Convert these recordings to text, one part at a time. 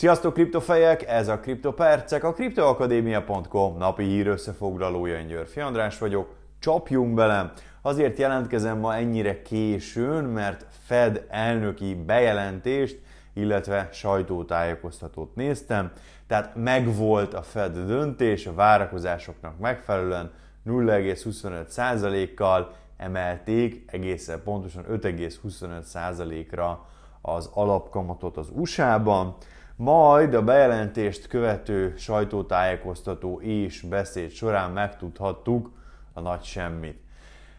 Sziasztok kriptofejek, ez a Kriptopercek, a kriptoakadémia.com napi hír összefoglalója, én Györfi András vagyok, csapjunk bele! Azért jelentkezem ma ennyire későn, mert Fed elnöki bejelentést, illetve sajtótájékoztatót néztem, tehát megvolt a Fed döntés, a várakozásoknak megfelelően 0,25%-kal emelték egészen pontosan 5,25%-ra az alapkamatot az USA-ban majd a bejelentést követő sajtótájékoztató és beszéd során megtudhattuk a nagy semmit.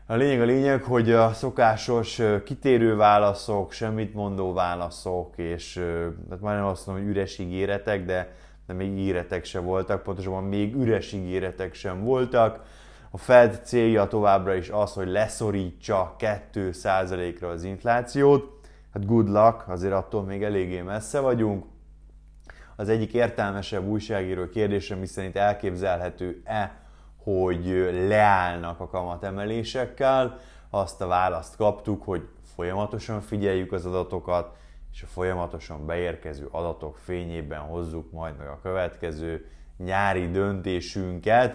A lényeg a lényeg, hogy a szokásos kitérő válaszok, semmit mondó válaszok, és hát majdnem azt mondom, hogy üres ígéretek, de, de még ígéretek sem voltak, pontosabban még üres ígéretek sem voltak. A Fed célja továbbra is az, hogy leszorítsa 2%-ra az inflációt. Hát good luck, azért attól még eléggé messze vagyunk az egyik értelmesebb újságíró kérdése, miszerint elképzelhető-e, hogy leállnak a kamatemelésekkel, azt a választ kaptuk, hogy folyamatosan figyeljük az adatokat, és a folyamatosan beérkező adatok fényében hozzuk majd meg a következő nyári döntésünket.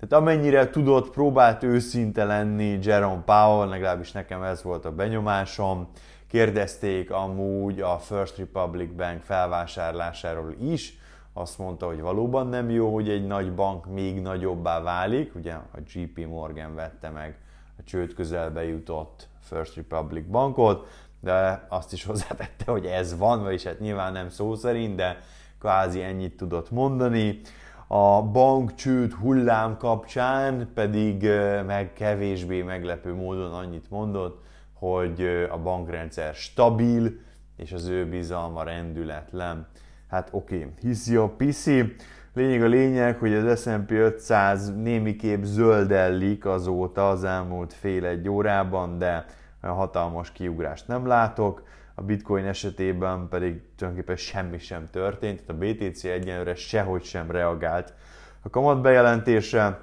Tehát amennyire tudott, próbált őszinte lenni Jerome Powell, legalábbis nekem ez volt a benyomásom, Kérdezték amúgy a First Republic Bank felvásárlásáról is, azt mondta, hogy valóban nem jó, hogy egy nagy bank még nagyobbá válik, ugye a JP Morgan vette meg a csőd közelbe jutott First Republic bankot, de azt is hozzátette, hogy ez van, vagyis hát nyilván nem szó szerint, de kvázi ennyit tudott mondani. A bank csőd hullám kapcsán pedig eh, meg kevésbé meglepő módon annyit mondott, hogy a bankrendszer stabil, és az ő bizalma rendületlen. Hát oké, okay, hiszi a piszi. Lényeg a lényeg, hogy az S&P 500 némiképp zöldellik azóta az elmúlt fél-egy órában, de hatalmas kiugrást nem látok. A bitcoin esetében pedig tulajdonképpen semmi sem történt, tehát a BTC egyenlőre sehogy sem reagált a kamat bejelentése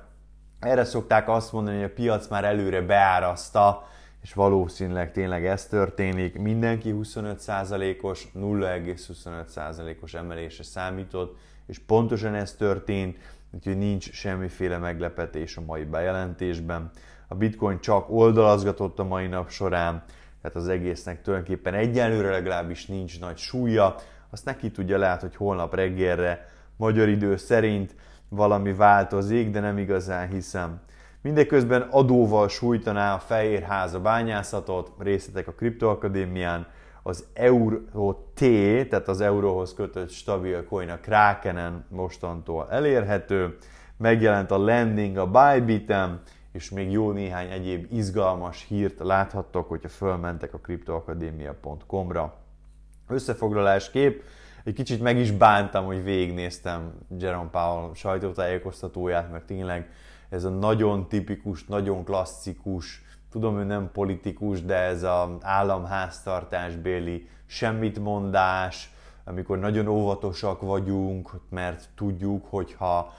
Erre szokták azt mondani, hogy a piac már előre beárazta, és valószínűleg tényleg ez történik. Mindenki 25%-os, 0,25%-os emelésre számított, és pontosan ez történt, úgyhogy nincs semmiféle meglepetés a mai bejelentésben. A bitcoin csak oldalazgatott a mai nap során, tehát az egésznek tulajdonképpen egyenlőre legalábbis nincs nagy súlya. Azt neki tudja lehet, hogy holnap reggelre magyar idő szerint valami változik, de nem igazán hiszem. Mindeközben adóval sújtaná a Fehérháza bányászatot, részletek a Kriptoakadémián, az Euró T, tehát az euróhoz kötött stabil coin a Krakenen mostantól elérhető, megjelent a landing a Bybit-en, és még jó néhány egyéb izgalmas hírt láthattok, hogyha fölmentek a kriptoakadémia.com-ra. kép egy kicsit meg is bántam, hogy végignéztem Jerome Powell sajtótájékoztatóját, mert tényleg ez a nagyon tipikus, nagyon klasszikus, tudom, ő nem politikus, de ez a államháztartásbéli semmitmondás, amikor nagyon óvatosak vagyunk, mert tudjuk, hogyha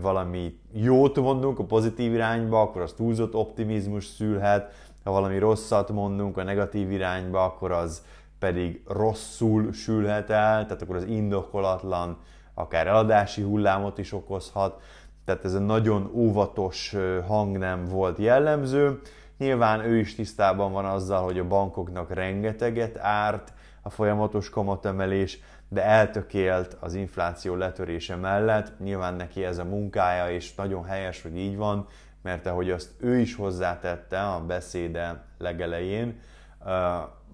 valami jót mondunk a pozitív irányba, akkor az túlzott optimizmus szülhet, ha valami rosszat mondunk a negatív irányba, akkor az pedig rosszul sülhet el, tehát akkor az indokolatlan akár eladási hullámot is okozhat. Tehát ez egy nagyon óvatos hang nem volt jellemző. Nyilván ő is tisztában van azzal, hogy a bankoknak rengeteget árt a folyamatos kamatemelés, de eltökélt az infláció letörése mellett. Nyilván neki ez a munkája, és nagyon helyes, hogy így van, mert ahogy azt ő is hozzátette a beszéde legelején,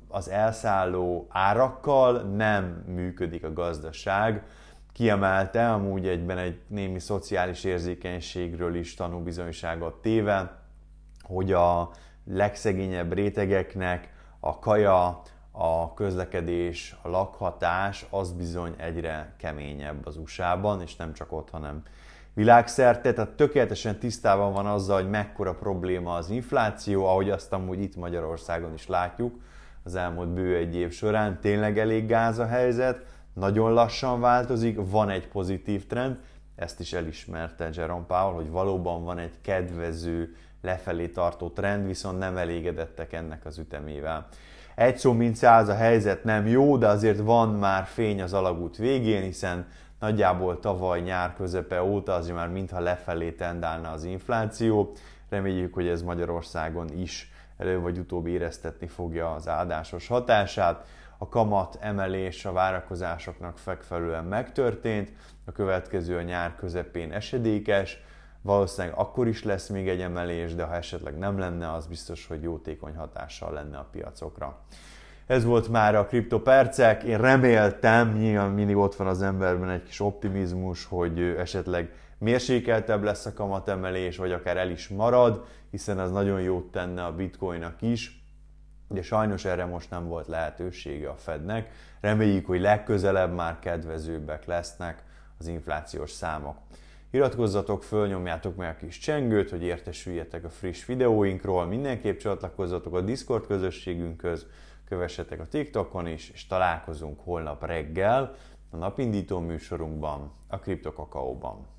az elszálló árakkal nem működik a gazdaság kiemelte, amúgy egyben egy némi szociális érzékenységről is bizonyságot téve, hogy a legszegényebb rétegeknek a kaja, a közlekedés, a lakhatás az bizony egyre keményebb az USA-ban, és nem csak ott, hanem világszerte. Tehát tökéletesen tisztában van azzal, hogy mekkora probléma az infláció, ahogy azt amúgy itt Magyarországon is látjuk az elmúlt bő egy év során. Tényleg elég gáz a helyzet, nagyon lassan változik, van egy pozitív trend, ezt is elismerte Jerome Powell, hogy valóban van egy kedvező, lefelé tartó trend, viszont nem elégedettek ennek az ütemével. Egy szó mint száz a helyzet nem jó, de azért van már fény az alagút végén, hiszen nagyjából tavaly nyár közepe óta azért már mintha lefelé tendálna az infláció. Reméljük, hogy ez Magyarországon is elő vagy utóbb éreztetni fogja az áldásos hatását a kamat emelés a várakozásoknak fekfelően megtörtént, a következő a nyár közepén esedékes, valószínűleg akkor is lesz még egy emelés, de ha esetleg nem lenne, az biztos, hogy jótékony hatással lenne a piacokra. Ez volt már a kriptopercek. Én reméltem, nyilván mindig ott van az emberben egy kis optimizmus, hogy esetleg mérsékeltebb lesz a kamatemelés, vagy akár el is marad, hiszen az nagyon jót tenne a bitcoinnak is, Ugye sajnos erre most nem volt lehetősége a Fednek, reméljük, hogy legközelebb már kedvezőbbek lesznek az inflációs számok. Iratkozzatok föl, nyomjátok meg a kis csengőt, hogy értesüljetek a friss videóinkról, mindenképp csatlakozzatok a Discord közösségünkhöz, kövessetek a TikTokon is, és találkozunk holnap reggel a napindító műsorunkban, a Kriptokakaóban.